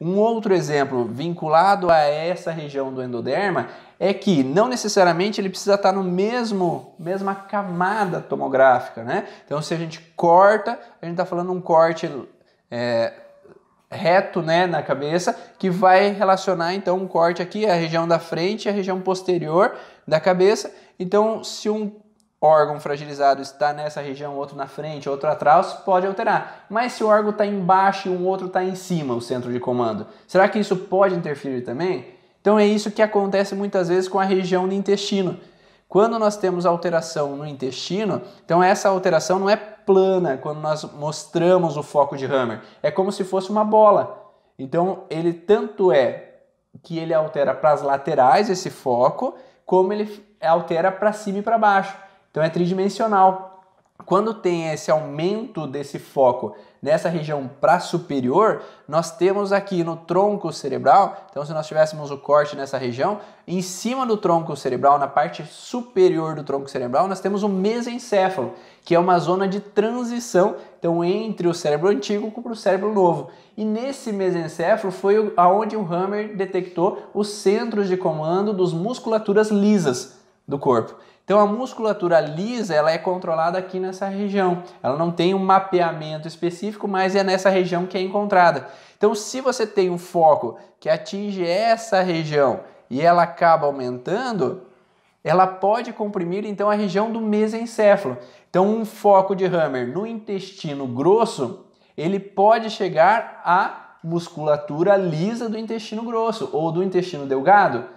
Um outro exemplo vinculado a essa região do endoderma é que não necessariamente ele precisa estar no mesmo mesma camada tomográfica, né? Então, se a gente corta, a gente está falando um corte é, reto, né, na cabeça, que vai relacionar então um corte aqui a região da frente e a região posterior da cabeça. Então, se um órgão fragilizado está nessa região, outro na frente, outro atrás, pode alterar. Mas se o órgão está embaixo e um outro está em cima, o centro de comando, será que isso pode interferir também? Então é isso que acontece muitas vezes com a região do intestino. Quando nós temos alteração no intestino, então essa alteração não é plana quando nós mostramos o foco de Hammer. É como se fosse uma bola. Então ele tanto é que ele altera para as laterais esse foco, como ele altera para cima e para baixo. Então é tridimensional. Quando tem esse aumento desse foco nessa região para superior, nós temos aqui no tronco cerebral, então se nós tivéssemos o corte nessa região, em cima do tronco cerebral, na parte superior do tronco cerebral, nós temos o mesencéfalo, que é uma zona de transição, então entre o cérebro antigo para o cérebro novo. E nesse mesencéfalo foi aonde o Hammer detectou os centros de comando dos musculaturas lisas, do corpo. Então a musculatura lisa ela é controlada aqui nessa região. Ela não tem um mapeamento específico, mas é nessa região que é encontrada. Então se você tem um foco que atinge essa região e ela acaba aumentando, ela pode comprimir então a região do mesencéfalo. Então um foco de Hammer no intestino grosso, ele pode chegar à musculatura lisa do intestino grosso ou do intestino delgado,